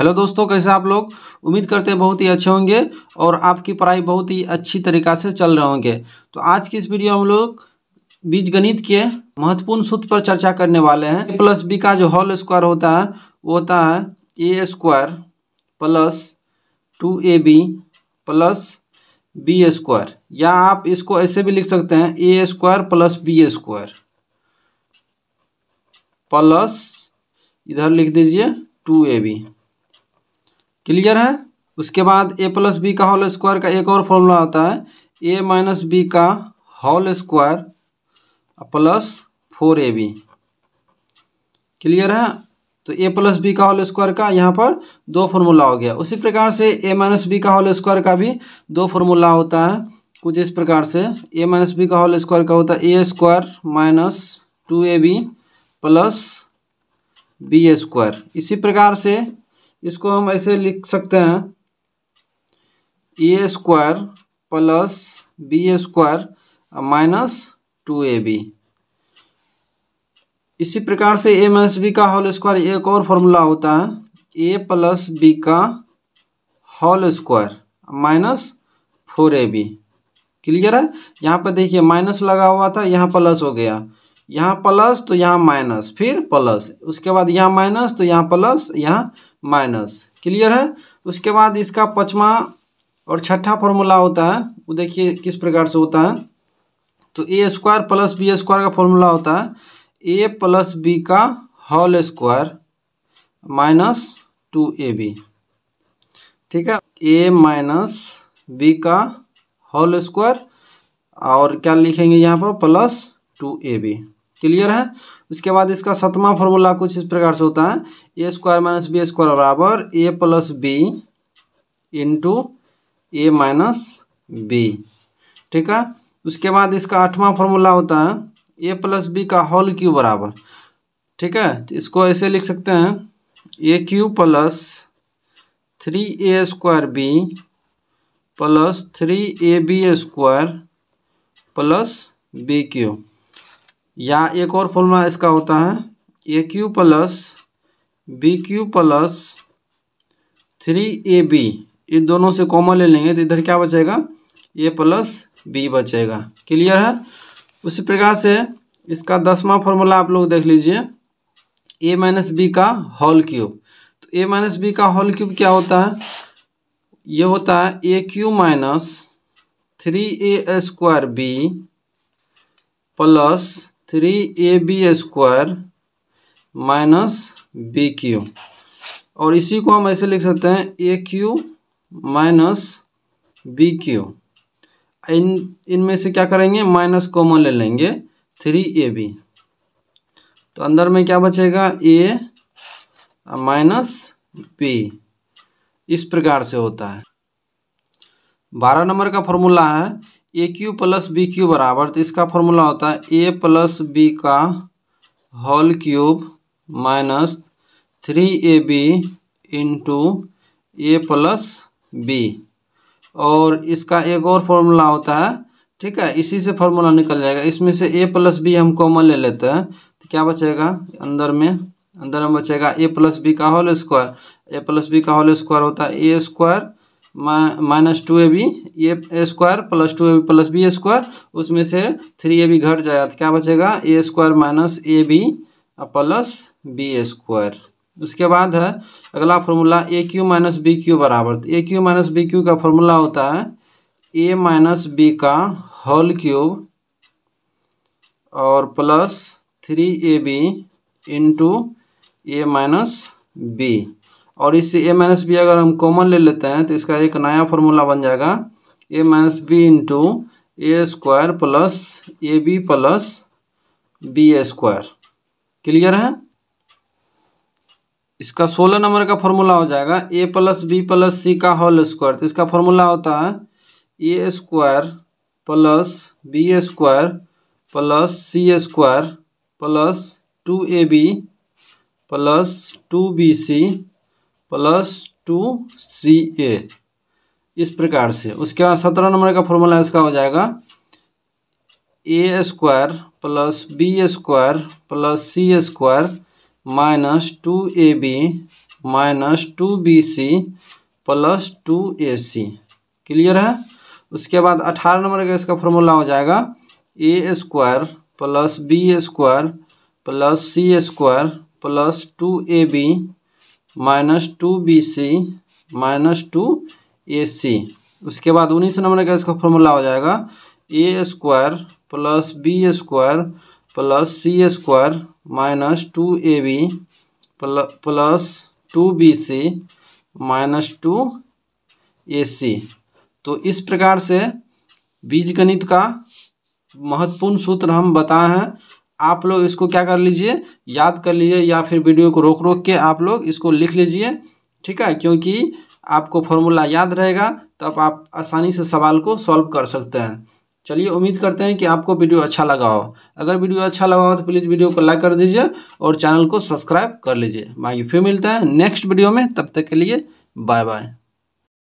hello दोस्तों कैसे आप लोग उम्मीद करते हैं बहुत ही अच्छे होंगे और आपकी पढ़ाई बहुत ही अच्छी तरीका से चल रहे होंगे तो आज की इस वीडियो हम लोग बीज गणित के महत्वपूर्ण सूत्र पर चर्चा करने वाले हैं ए प्लस बी का जो होल स्क्वायर होता है वो होता है A square plus two A B plus B square या आप इसको ऐसे भी लिख सकते हैं A square plus B square plus इधर लिख दीजिए टू ए बी क्लियर है उसके बाद ए प्लस बी का होल स्क्वायर का एक और फॉर्मूला होता है ए माइनस बी का whole square plus four A B clear है तो ए प्लस बी का होल स्क्वायर का यहाँ पर दो फॉर्मूला हो गया उसी प्रकार से ए माइनस बी का होल स्क्वायर का भी दो फॉर्मूला होता है कुछ इस प्रकार से ए माइनस बी का होल स्क्वायर का होता है A square minus two A B plus B square इसी प्रकार से इसको हम ऐसे लिख सकते हैं A square plus B square minus two A B इसी प्रकार से ए माइनस बी का होल स्क्वायर एक और फॉर्मूला होता है ए प्लस बी का whole square minus four A B clear है यहाँ पर देखिए माइनस लगा हुआ था यहाँ प्लस हो गया यहाँ प्लस तो यहाँ माइनस फिर प्लस उसके बाद यहाँ माइनस तो यहाँ प्लस यहाँ माइनस क्लियर है उसके बाद इसका पचवा और छठा फॉर्मूला होता है वो देखिए किस प्रकार से होता है तो A square plus B square का फॉर्मूला होता है ए प्लस बी का whole square minus two A B ठीक है ए माइनस बी का होल स्क्वायर और क्या लिखेंगे यहाँ पर plus two A B clear है उसके बाद इसका सतमा फॉर्मूला कुछ इस प्रकार से होता है A square minus B square बराबर A plus B into A minus B ठीक है उसके बाद इसका आठवां फॉर्मूला होता है ए प्लस बी का होल क्यू बराबर ठीक है तो इसको ऐसे लिख सकते हैं A cube plus three A square B plus three A B square plus B cube या एक और फॉर्मूला इसका होता है A cube plus B cube plus three A B ये दोनों से कॉमन ले लेंगे तो इधर क्या बचेगा ए प्लस बी बचेगा क्लियर है उसी प्रकार से इसका दसवां फॉर्मूला आप लोग देख लीजिए ए माइनस बी का होल क्यूब तो ए माइनस बी का होल क्यूब क्या होता है ये होता है A cube minus three A square B plus three A B square minus B cube और इसी को हम ऐसे लिख सकते हैं A cube minus B cube इन इनमें से क्या करेंगे माइनस कॉमन ले लेंगे थ्री ए बी तो अंदर में क्या बचेगा ए माइनस बी इस प्रकार से होता है बारह नंबर का फॉर्मूला है A cube plus B cube बराबर तो इसका फॉर्मूला होता है ए प्लस बी का whole cube minus three A B into A plus B और इसका एक और फॉर्मूला होता है ठीक है इसी से फॉर्मूला निकल जाएगा इसमें से ए प्लस बी हम कॉमन ले लेते हैं तो क्या बचेगा अंदर में अंदर में बचेगा ए प्लस बी का whole square A plus B का होल स्क्वायर होता है A square minus two A B A square plus two A B plus B square उसमें से थ्री ए बी घट जाएगा तो क्या बचेगा A square minus A B plus B square उसके बाद है अगला formula A cube minus B cube बराबर तो A cube minus B cube का फॉर्मूला होता है ए माइनस बी का होल क्यूब और plus three A B into A minus B और इससे ए माइनस बी अगर हम कॉमन ले लेते हैं तो इसका एक नया फॉर्मूला बन जाएगा A minus B into A square plus A B plus B square clear है इसका सोलह नंबर का फॉर्मूला हो जाएगा A plus B plus C का होल स्क्वायर तो इसका फॉर्मूला होता है A square plus B square plus C square plus two A B plus two B C plus two C A इस प्रकार से उसके बाद सत्रह नंबर का फॉर्मूला इसका हो जाएगा A square plus B square plus C square minus two A B minus two B C plus two A C clear है उसके बाद अठारह नंबर का इसका फॉर्मूला हो जाएगा A square plus B square plus C square plus two A B minus two B C minus two A C उसके बाद उन्नीस नंबर का इसका फॉर्मूला हो जाएगा A square plus B square plus C square minus two A B plus two B C minus two A C तो इस प्रकार से बीजगणित का महत्वपूर्ण सूत्र हम बताए हैं आप लोग इसको क्या कर लीजिए याद कर लीजिए या फिर वीडियो को रोक रोक के आप लोग इसको लिख लीजिए ठीक है क्योंकि आपको फॉर्मूला याद रहेगा तब आप आसानी से सवाल को सॉल्व कर सकते हैं चलिए उम्मीद करते हैं कि आपको वीडियो अच्छा लगा हो अगर वीडियो अच्छा लगा हो तो प्लीज़ वीडियो को लाइक कर दीजिए और चैनल को सब्सक्राइब कर लीजिए बाकी फिर मिलते हैं नेक्स्ट वीडियो में तब तक के लिए बाय बाय